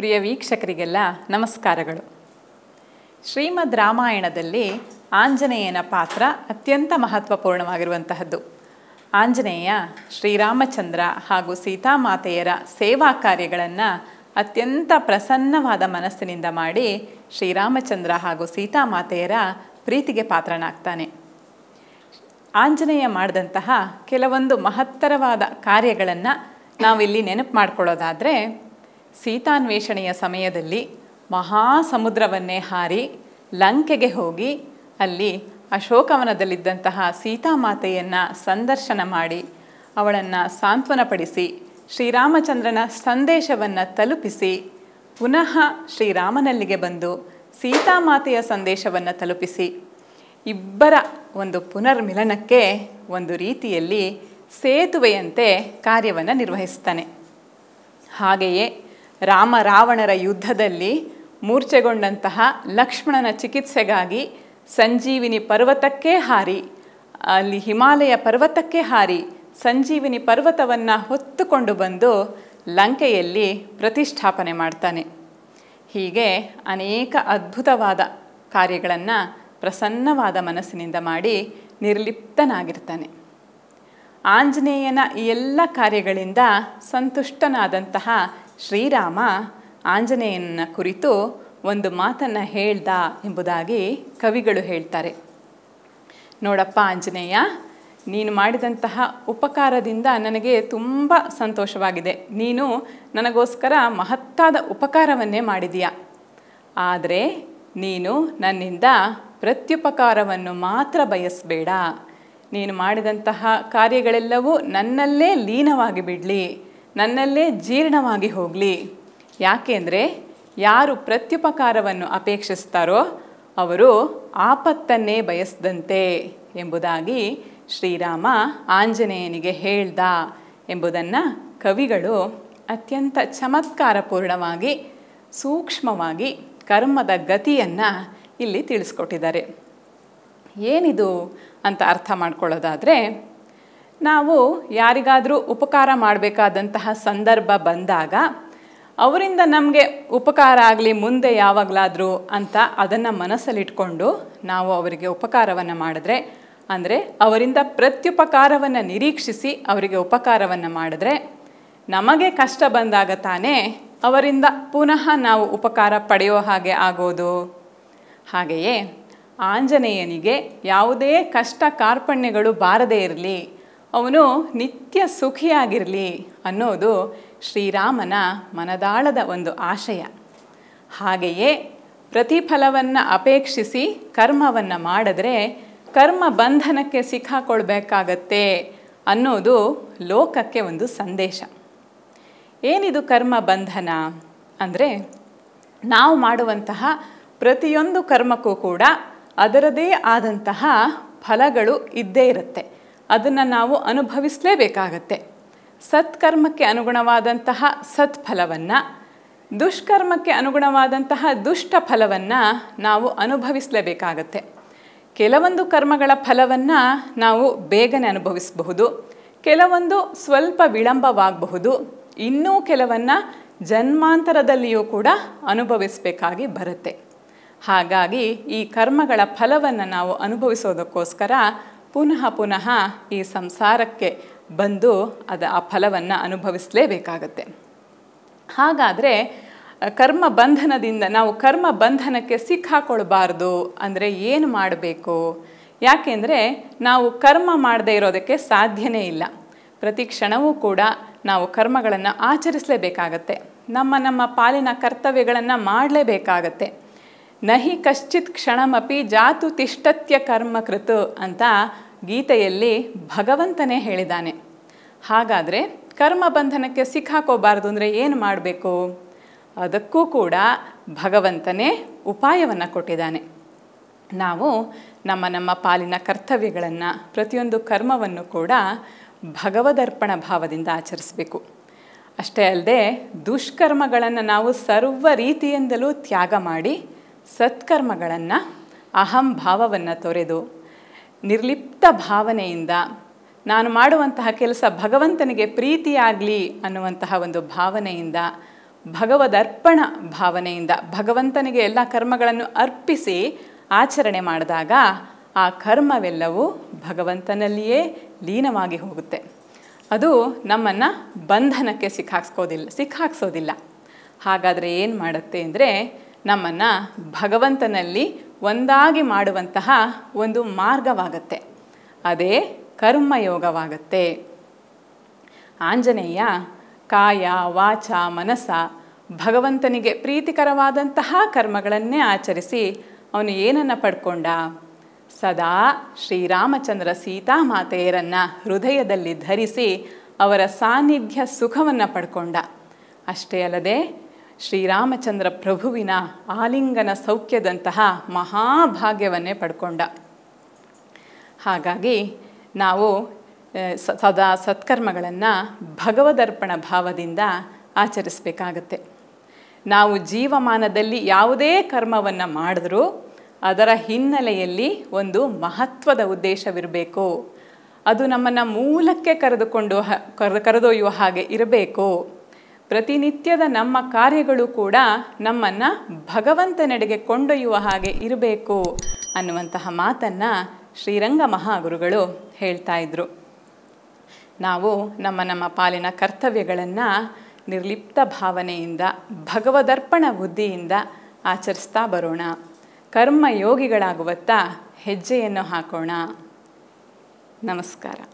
ಪ್ರಿಯ ವೀಕ್ಷಕರಿಗೆಲ್ಲ ನಮಸ್ಕಾರಗಳು ಶ್ರೀಮದ್ ರಾಮಾಯಣದಲ್ಲಿ ಆಂಜನೇಯನ ಪಾತ್ರ ಅತ್ಯಂತ ಮಹತ್ವಪೂರ್ಣವಾಗಿರುವಂತಹದ್ದು ಆಂಜನೇಯ ಶ್ರೀರಾಮಚಂದ್ರ ಹಾಗೂ ಸೀತಾಮಾತೆಯರ ಸೇವಾ ಕಾರ್ಯಗಳನ್ನು ಅತ್ಯಂತ ಪ್ರಸನ್ನವಾದ ಮನಸ್ಸಿನಿಂದ ಮಾಡಿ ಶ್ರೀರಾಮಚಂದ್ರ ಹಾಗೂ ಸೀತಾಮಾತೆಯರ ಪ್ರೀತಿಗೆ ಪಾತ್ರನಾಗ್ತಾನೆ ಆಂಜನೇಯ ಮಾಡಿದಂತಹ ಕೆಲವೊಂದು ಮಹತ್ತರವಾದ ಕಾರ್ಯಗಳನ್ನು ನಾವಿಲ್ಲಿ ನೆನಪು ಮಾಡ್ಕೊಳ್ಳೋದಾದರೆ ಸೀತಾನ್ವೇಷಣೆಯ ಸಮಯದಲ್ಲಿ ಮಹಾಸಮುದ್ರವನ್ನೇ ಹಾರಿ ಲಂಕೆಗೆ ಹೋಗಿ ಅಲ್ಲಿ ಅಶೋಕವನದಲ್ಲಿದ್ದಂತಹ ಸೀತಾಮಾತೆಯನ್ನು ಸಂದರ್ಶನ ಮಾಡಿ ಅವಳನ್ನು ಸಾಂತ್ವನಪಡಿಸಿ ಶ್ರೀರಾಮಚಂದ್ರನ ಸಂದೇಶವನ್ನು ತಲುಪಿಸಿ ಪುನಃ ಶ್ರೀರಾಮನಲ್ಲಿಗೆ ಬಂದು ಸೀತಾಮಾತೆಯ ಸಂದೇಶವನ್ನು ತಲುಪಿಸಿ ಇಬ್ಬರ ಒಂದು ಪುನರ್ಮಿಲನಕ್ಕೆ ಒಂದು ರೀತಿಯಲ್ಲಿ ಸೇತುವೆಯಂತೆ ಕಾರ್ಯವನ್ನು ನಿರ್ವಹಿಸ್ತಾನೆ ಹಾಗೆಯೇ ರಾಮ ರಾವಣರ ಯುದ್ಧದಲ್ಲಿ ಮೂರ್ಛೆಗೊಂಡಂತಹ ಲಕ್ಷ್ಮಣನ ಚಿಕಿತ್ಸೆಗಾಗಿ ಸಂಜೀವಿನಿ ಪರ್ವತಕ್ಕೆ ಹಾರಿ ಅಲ್ಲಿ ಹಿಮಾಲಯ ಪರ್ವತಕ್ಕೆ ಹಾರಿ ಸಂಜೀವಿನಿ ಪರ್ವತವನ್ನು ಹೊತ್ತುಕೊಂಡು ಬಂದು ಲಂಕೆಯಲ್ಲಿ ಪ್ರತಿಷ್ಠಾಪನೆ ಮಾಡ್ತಾನೆ ಹೀಗೆ ಅನೇಕ ಅದ್ಭುತವಾದ ಕಾರ್ಯಗಳನ್ನು ಪ್ರಸನ್ನವಾದ ಮನಸ್ಸಿನಿಂದ ಮಾಡಿ ನಿರ್ಲಿಪ್ತನಾಗಿರ್ತಾನೆ ಆಂಜನೇಯನ ಈ ಎಲ್ಲ ಕಾರ್ಯಗಳಿಂದ ಸಂತುಷ್ಟನಾದಂತಹ ಶ್ರೀರಾಮ ಆಂಜನೇಯನ ಕುರಿತು ಒಂದು ಮಾತನ್ನು ಹೇಳ್ದ ಎಂಬುದಾಗಿ ಕವಿಗಳು ಹೇಳ್ತಾರೆ ನೋಡಪ್ಪ ಆಂಜನೇಯ ನೀನು ಮಾಡಿದಂತಹ ಉಪಕಾರದಿಂದ ನನಗೆ ತುಂಬ ಸಂತೋಷವಾಗಿದೆ ನೀನು ನನಗೋಸ್ಕರ ಮಹತ್ತಾದ ಉಪಕಾರವನ್ನೇ ಮಾಡಿದೀಯ ಆದರೆ ನೀನು ನನ್ನಿಂದ ಪ್ರತ್ಯುಪಕಾರವನ್ನು ಮಾತ್ರ ಬಯಸಬೇಡ ನೀನು ಮಾಡಿದಂತಹ ಕಾರ್ಯಗಳೆಲ್ಲವೂ ನನ್ನಲ್ಲೇ ಲೀನವಾಗಿ ಬಿಡಲಿ ನನ್ನಲ್ಲೇ ಜೀರ್ಣವಾಗಿ ಹೋಗಲಿ ಯಾಕೆಂದರೆ ಯಾರು ಪ್ರತ್ಯುಪಕಾರವನ್ನು ಅಪೇಕ್ಷಿಸ್ತಾರೋ ಅವರು ಆಪತ್ತನ್ನೇ ಬಯಸದಂತೆ ಎಂಬುದಾಗಿ ಶ್ರೀರಾಮ ಆಂಜನೇಯನಿಗೆ ಹೇಳ್ದ ಎಂಬುದನ್ನು ಕವಿಗಳು ಅತ್ಯಂತ ಚಮತ್ಕಾರಪೂರ್ಣವಾಗಿ ಸೂಕ್ಷ್ಮವಾಗಿ ಕರ್ಮದ ಗತಿಯನ್ನು ಇಲ್ಲಿ ತಿಳಿಸ್ಕೊಟ್ಟಿದ್ದಾರೆ ಏನಿದು ಅಂತ ಅರ್ಥ ಮಾಡ್ಕೊಳ್ಳೋದಾದರೆ ನಾವು ಯಾರಿಗಾದರೂ ಉಪಕಾರ ಮಾಡಬೇಕಾದಂತಹ ಸಂದರ್ಭ ಬಂದಾಗ ಅವರಿಂದ ನಮಗೆ ಉಪಕಾರ ಆಗಲಿ ಮುಂದೆ ಯಾವಾಗಲಾದರೂ ಅಂತ ಅದನ್ನು ಮನಸ್ಸಲ್ಲಿಟ್ಕೊಂಡು ನಾವು ಅವರಿಗೆ ಉಪಕಾರವನ್ನು ಮಾಡಿದ್ರೆ ಅಂದರೆ ಅವರಿಂದ ಪ್ರತ್ಯುಪಕಾರವನ್ನು ನಿರೀಕ್ಷಿಸಿ ಅವರಿಗೆ ಉಪಕಾರವನ್ನು ಮಾಡಿದ್ರೆ ನಮಗೆ ಕಷ್ಟ ಬಂದಾಗ ತಾನೇ ಅವರಿಂದ ಪುನಃ ನಾವು ಉಪಕಾರ ಪಡೆಯೋ ಹಾಗೆ ಆಗೋದು ಹಾಗೆಯೇ ಆಂಜನೇಯನಿಗೆ ಯಾವುದೇ ಕಷ್ಟ ಕಾರ್ಪಣ್ಯಗಳು ಬಾರದೇ ಇರಲಿ ಅವನು ನಿತ್ಯ ಸುಖಿಯಾಗಿರಲಿ ಅನ್ನೋದು ಶ್ರೀರಾಮನ ಮನದಾಳದ ಒಂದು ಆಶಯ ಹಾಗೆಯೇ ಪ್ರತಿಫಲವನ್ನು ಅಪೇಕ್ಷಿಸಿ ಕರ್ಮವನ್ನು ಮಾಡಿದ್ರೆ ಕರ್ಮ ಬಂಧನಕ್ಕೆ ಸಿಕ್ಕಾಕೊಳ್ಬೇಕಾಗತ್ತೆ ಅನ್ನೋದು ಲೋಕಕ್ಕೆ ಒಂದು ಸಂದೇಶ ಏನಿದು ಕರ್ಮ ಬಂಧನ ಅಂದರೆ ನಾವು ಮಾಡುವಂತಹ ಪ್ರತಿಯೊಂದು ಕರ್ಮಕ್ಕೂ ಕೂಡ ಅದರದೇ ಆದಂತಹ ಫಲಗಳು ಇದ್ದೇ ಇರುತ್ತೆ ಅದನ್ನು ನಾವು ಅನುಭವಿಸಲೇಬೇಕಾಗತ್ತೆ ಸತ್ಕರ್ಮಕ್ಕೆ ಅನುಗುಣವಾದಂತಹ ಸತ್ಫಲವನ್ನು ದುಷ್ಕರ್ಮಕ್ಕೆ ಅನುಗುಣವಾದಂತಹ ದುಷ್ಟ ಫಲವನ್ನು ನಾವು ಅನುಭವಿಸಲೇಬೇಕಾಗತ್ತೆ ಕೆಲವೊಂದು ಕರ್ಮಗಳ ಫಲವನ್ನು ನಾವು ಬೇಗನೆ ಅನುಭವಿಸಬಹುದು ಕೆಲವೊಂದು ಸ್ವಲ್ಪ ವಿಳಂಬವಾಗಬಹುದು ಇನ್ನೂ ಕೆಲವನ್ನು ಜನ್ಮಾಂತರದಲ್ಲಿಯೂ ಕೂಡ ಅನುಭವಿಸಬೇಕಾಗಿ ಬರುತ್ತೆ ಹಾಗಾಗಿ ಈ ಕರ್ಮಗಳ ಫಲವನ್ನು ನಾವು ಅನುಭವಿಸೋದಕ್ಕೋಸ್ಕರ ಪುನಃ ಪುನಃ ಈ ಸಂಸಾರಕ್ಕೆ ಬಂದು ಅದು ಆ ಫಲವನ್ನು ಅನುಭವಿಸಲೇಬೇಕಾಗತ್ತೆ ಹಾಗಾದರೆ ಕರ್ಮ ಬಂಧನದಿಂದ ನಾವು ಕರ್ಮ ಬಂಧನಕ್ಕೆ ಸಿಕ್ಕಾಕೊಳ್ಬಾರ್ದು ಅಂದರೆ ಏನು ಮಾಡಬೇಕು ಯಾಕೆಂದರೆ ನಾವು ಕರ್ಮ ಮಾಡದೇ ಇರೋದಕ್ಕೆ ಸಾಧ್ಯನೇ ಇಲ್ಲ ಪ್ರತಿ ಕ್ಷಣವೂ ಕೂಡ ನಾವು ಕರ್ಮಗಳನ್ನು ಆಚರಿಸಲೇಬೇಕಾಗತ್ತೆ ನಮ್ಮ ನಮ್ಮ ಪಾಲಿನ ಕರ್ತವ್ಯಗಳನ್ನು ಮಾಡಲೇಬೇಕಾಗತ್ತೆ ನಹಿ ಕಶ್ಚಿತ್ ಕ್ಷಣಮಪಿ ಜಾತು ತಿಷ್ಟತ್ಯ ಕರ್ಮ ಕೃತು ಅಂತ ಗೀತೆಯಲ್ಲಿ ಭಗವಂತನೇ ಹೇಳಿದ್ದಾನೆ ಹಾಗಾದರೆ ಕರ್ಮ ಬಂಧನಕ್ಕೆ ಸಿಕ್ಕಾಕೋಬಾರ್ದು ಅಂದರೆ ಏನು ಮಾಡಬೇಕು ಅದಕ್ಕೂ ಕೂಡ ಭಗವಂತನೇ ಉಪಾಯವನ್ನು ಕೊಟ್ಟಿದ್ದಾನೆ ನಾವು ನಮ್ಮ ನಮ್ಮ ಪಾಲಿನ ಕರ್ತವ್ಯಗಳನ್ನು ಪ್ರತಿಯೊಂದು ಕರ್ಮವನ್ನು ಕೂಡ ಭಗವದರ್ಪಣ ಭಾವದಿಂದ ಆಚರಿಸಬೇಕು ಅಷ್ಟೇ ಅಲ್ಲದೆ ದುಷ್ಕರ್ಮಗಳನ್ನು ನಾವು ಸರ್ವ ರೀತಿಯಿಂದಲೂ ತ್ಯಾಗ ಮಾಡಿ ಸತ್ಕರ್ಮಗಳನ್ನು ಅಹಂ ತೊರೆದು ನಿರ್ಲಿಪ್ತ ಭಾವನೆಯಿಂದ ನಾನು ಮಾಡುವಂತಹ ಕೆಲಸ ಭಗವಂತನಿಗೆ ಪ್ರೀತಿಯಾಗಲಿ ಅನ್ನುವಂತಹ ಒಂದು ಭಾವನೆಯಿಂದ ಭಗವದರ್ಪಣ ಭಾವನೆಯಿಂದ ಭಗವಂತನಿಗೆ ಎಲ್ಲ ಕರ್ಮಗಳನ್ನು ಅರ್ಪಿಸಿ ಆಚರಣೆ ಮಾಡಿದಾಗ ಆ ಕರ್ಮವೆಲ್ಲವೂ ಭಗವಂತನಲ್ಲಿಯೇ ಲೀನವಾಗಿ ಹೋಗುತ್ತೆ ಅದು ನಮ್ಮನ್ನು ಬಂಧನಕ್ಕೆ ಸಿಕ್ಕಾಕ್ಸ್ಕೋದಿಲ್ಲ ಸಿಕ್ಕಾಕ್ಸೋದಿಲ್ಲ ಹಾಗಾದರೆ ಏನು ಮಾಡುತ್ತೆ ಅಂದರೆ ನಮ್ಮನ್ನು ಭಗವಂತನಲ್ಲಿ ಒಂದಾಗಿ ಮಾಡುವಂತಹ ಒಂದು ಮಾರ್ಗವಾಗತ್ತೆ ಅದೇ ಕರ್ಮಯೋಗವಾಗತ್ತೆ ಆಂಜನೇಯ ಕಾಯ ವಾಚ ಮನಸ ಭಗವಂತನಿಗೆ ಪ್ರೀತಿಕರವಾದಂತಹ ಕರ್ಮಗಳನ್ನೇ ಆಚರಿಸಿ ಅವನು ಏನನ್ನು ಪಡ್ಕೊಂಡ ಸದಾ ಶ್ರೀರಾಮಚಂದ್ರ ಸೀತಾಮಾತೆಯರನ್ನು ಹೃದಯದಲ್ಲಿ ಧರಿಸಿ ಅವರ ಸಾನ್ನಿಧ್ಯ ಸುಖವನ್ನು ಪಡ್ಕೊಂಡ ಅಷ್ಟೇ ಅಲ್ಲದೆ ಶ್ರೀರಾಮಚಂದ್ರ ಪ್ರಭುವಿನ ಆಲಿಂಗನ ಸೌಖ್ಯದಂತಹ ಮಹಾಭಾಗ್ಯವನ್ನೇ ಪಡ್ಕೊಂಡ ಹಾಗಾಗಿ ನಾವು ಸದಾ ಸತ್ಕರ್ಮಗಳನ್ನು ಭಗವದರ್ಪಣ ಭಾವದಿಂದ ಆಚರಿಸಬೇಕಾಗತ್ತೆ ನಾವು ಜೀವಮಾನದಲ್ಲಿ ಯಾವುದೇ ಕರ್ಮವನ್ನು ಮಾಡಿದ್ರೂ ಅದರ ಹಿನ್ನೆಲೆಯಲ್ಲಿ ಒಂದು ಮಹತ್ವದ ಉದ್ದೇಶವಿರಬೇಕು ಅದು ನಮ್ಮನ್ನು ಮೂಲಕ್ಕೆ ಕರೆದುಕೊಂಡು ಕರೆದೊಯ್ಯುವ ಹಾಗೆ ಇರಬೇಕು ಪ್ರತಿನಿತ್ಯದ ನಮ್ಮ ಕಾರ್ಯಗಳು ಕೂಡ ನಮ್ಮನ್ನು ಭಗವಂತನೆಡೆಗೆ ಕೊಂಡೊಯ್ಯುವ ಹಾಗೆ ಇರಬೇಕು ಅನ್ನುವಂತಹ ಮಾತನ್ನು ಶ್ರೀರಂಗ ಮಹಾಗುರುಗಳು ಹೇಳ್ತಾ ಇದ್ರು ನಾವು ನಮ್ಮ ನಮ್ಮ ಪಾಲಿನ ಕರ್ತವ್ಯಗಳನ್ನು ನಿರ್ಲಿಪ್ತ ಭಾವನೆಯಿಂದ ಭಗವದರ್ಪಣ ಬುದ್ಧಿಯಿಂದ ಆಚರಿಸ್ತಾ ಬರೋಣ ಕರ್ಮ ಯೋಗಿಗಳಾಗುವತ್ತ ಹೆಜ್ಜೆಯನ್ನು ಹಾಕೋಣ ನಮಸ್ಕಾರ